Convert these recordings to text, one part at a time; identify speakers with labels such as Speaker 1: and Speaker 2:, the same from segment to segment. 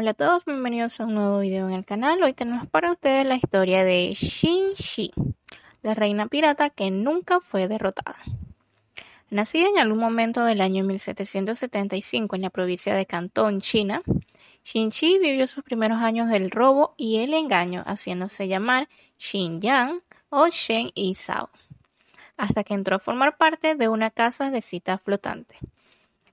Speaker 1: Hola a todos, bienvenidos a un nuevo video en el canal. Hoy tenemos para ustedes la historia de Xin shi la reina pirata que nunca fue derrotada. Nacida en algún momento del año 1775 en la provincia de Cantón, China, Xin Shi vivió sus primeros años del robo y el engaño, haciéndose llamar Xin-Yang o shen yi hasta que entró a formar parte de una casa de citas flotante.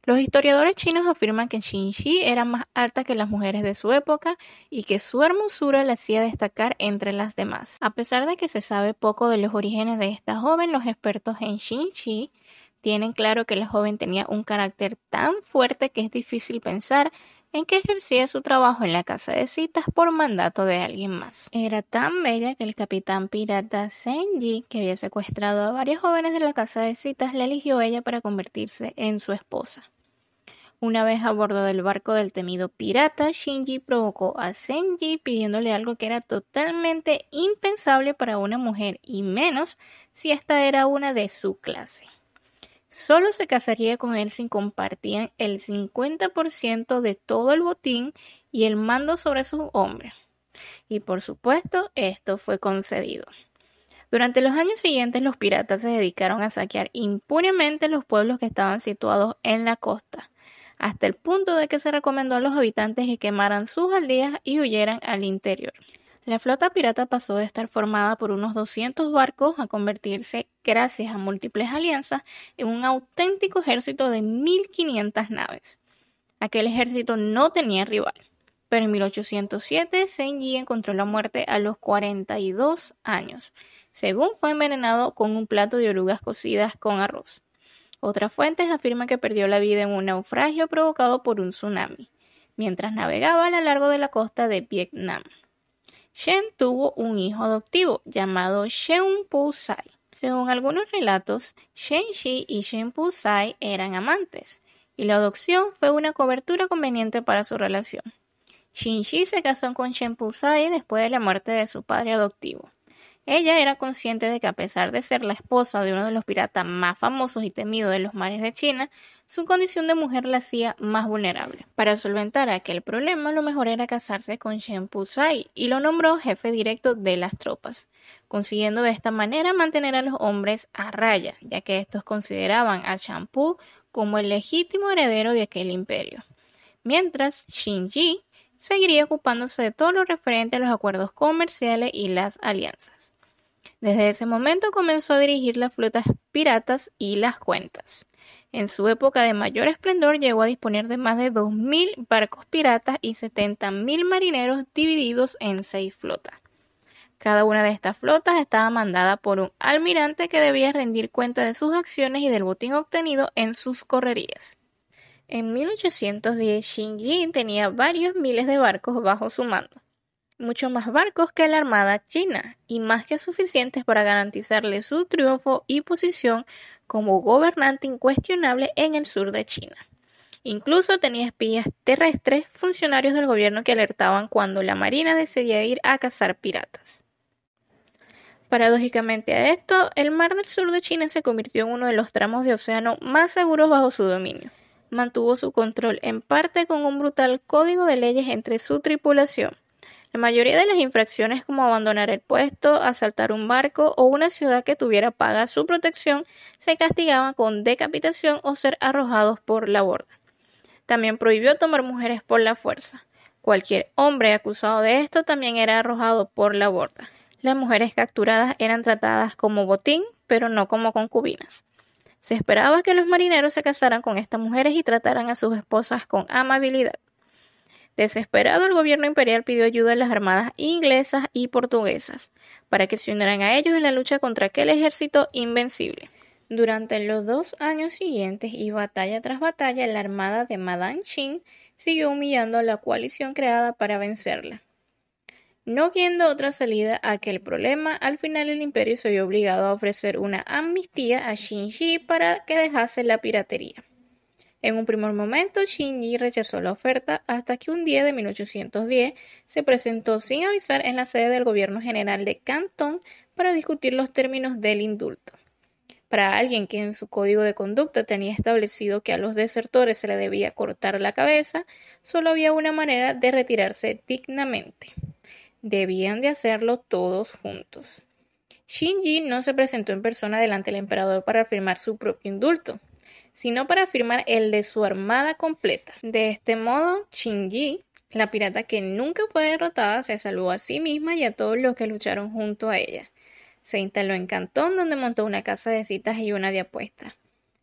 Speaker 1: Los historiadores chinos afirman que Xin era más alta que las mujeres de su época y que su hermosura la hacía destacar entre las demás. A pesar de que se sabe poco de los orígenes de esta joven, los expertos en Xin tienen claro que la joven tenía un carácter tan fuerte que es difícil pensar en que ejercía su trabajo en la casa de citas por mandato de alguien más. Era tan bella que el capitán pirata Senji, que había secuestrado a varios jóvenes de la casa de citas, la eligió ella para convertirse en su esposa. Una vez a bordo del barco del temido pirata, Shinji provocó a Senji pidiéndole algo que era totalmente impensable para una mujer y menos si esta era una de su clase. Solo se casaría con él si compartían el 50% de todo el botín y el mando sobre su hombre. Y por supuesto, esto fue concedido. Durante los años siguientes los piratas se dedicaron a saquear impunemente los pueblos que estaban situados en la costa hasta el punto de que se recomendó a los habitantes que quemaran sus aldeas y huyeran al interior. La flota pirata pasó de estar formada por unos 200 barcos a convertirse, gracias a múltiples alianzas, en un auténtico ejército de 1.500 naves. Aquel ejército no tenía rival, pero en 1807 Senji encontró la muerte a los 42 años, según fue envenenado con un plato de orugas cocidas con arroz. Otras fuentes afirman que perdió la vida en un naufragio provocado por un tsunami, mientras navegaba a lo largo de la costa de Vietnam. Shen tuvo un hijo adoptivo llamado Shen Pu Sai. Según algunos relatos, Shen Shi y Shen Pu Sai eran amantes, y la adopción fue una cobertura conveniente para su relación. Shen Shi se casó con Shen Pu Sai después de la muerte de su padre adoptivo. Ella era consciente de que a pesar de ser la esposa de uno de los piratas más famosos y temidos de los mares de China, su condición de mujer la hacía más vulnerable. Para solventar aquel problema, lo mejor era casarse con Shen Zai y lo nombró jefe directo de las tropas, consiguiendo de esta manera mantener a los hombres a raya, ya que estos consideraban a Pu como el legítimo heredero de aquel imperio. Mientras, Ji seguiría ocupándose de todo lo referente a los acuerdos comerciales y las alianzas. Desde ese momento comenzó a dirigir las flotas piratas y las cuentas. En su época de mayor esplendor llegó a disponer de más de 2.000 barcos piratas y 70.000 marineros divididos en seis flotas. Cada una de estas flotas estaba mandada por un almirante que debía rendir cuenta de sus acciones y del botín obtenido en sus correrías. En 1810 Xinjiang tenía varios miles de barcos bajo su mando mucho más barcos que la Armada china y más que suficientes para garantizarle su triunfo y posición como gobernante incuestionable en el sur de China. Incluso tenía espías terrestres, funcionarios del gobierno que alertaban cuando la Marina decidía ir a cazar piratas. Paradójicamente a esto, el mar del sur de China se convirtió en uno de los tramos de océano más seguros bajo su dominio. Mantuvo su control en parte con un brutal código de leyes entre su tripulación, la mayoría de las infracciones como abandonar el puesto, asaltar un barco o una ciudad que tuviera paga su protección se castigaban con decapitación o ser arrojados por la borda. También prohibió tomar mujeres por la fuerza. Cualquier hombre acusado de esto también era arrojado por la borda. Las mujeres capturadas eran tratadas como botín, pero no como concubinas. Se esperaba que los marineros se casaran con estas mujeres y trataran a sus esposas con amabilidad. Desesperado, el gobierno imperial pidió ayuda a las armadas inglesas y portuguesas para que se unieran a ellos en la lucha contra aquel ejército invencible. Durante los dos años siguientes y batalla tras batalla, la armada de Madame Chin siguió humillando a la coalición creada para vencerla. No viendo otra salida a aquel problema, al final el imperio se vio obligado a ofrecer una amnistía a Xi para que dejase la piratería. En un primer momento, Shinji rechazó la oferta hasta que un día de 1810 se presentó sin avisar en la sede del gobierno general de Cantón para discutir los términos del indulto. Para alguien que en su código de conducta tenía establecido que a los desertores se le debía cortar la cabeza, solo había una manera de retirarse dignamente. Debían de hacerlo todos juntos. Shinji no se presentó en persona delante del emperador para firmar su propio indulto sino para firmar el de su armada completa. De este modo, Qingyi, la pirata que nunca fue derrotada, se salvó a sí misma y a todos los que lucharon junto a ella. Se instaló en Cantón, donde montó una casa de citas y una de apuestas.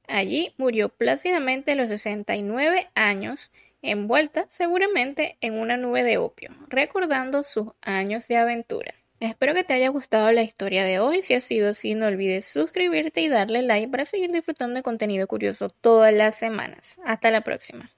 Speaker 1: Allí murió plácidamente a los 69 años, envuelta seguramente en una nube de opio, recordando sus años de aventura. Espero que te haya gustado la historia de hoy. Si ha sido así, no olvides suscribirte y darle like para seguir disfrutando de contenido curioso todas las semanas. Hasta la próxima.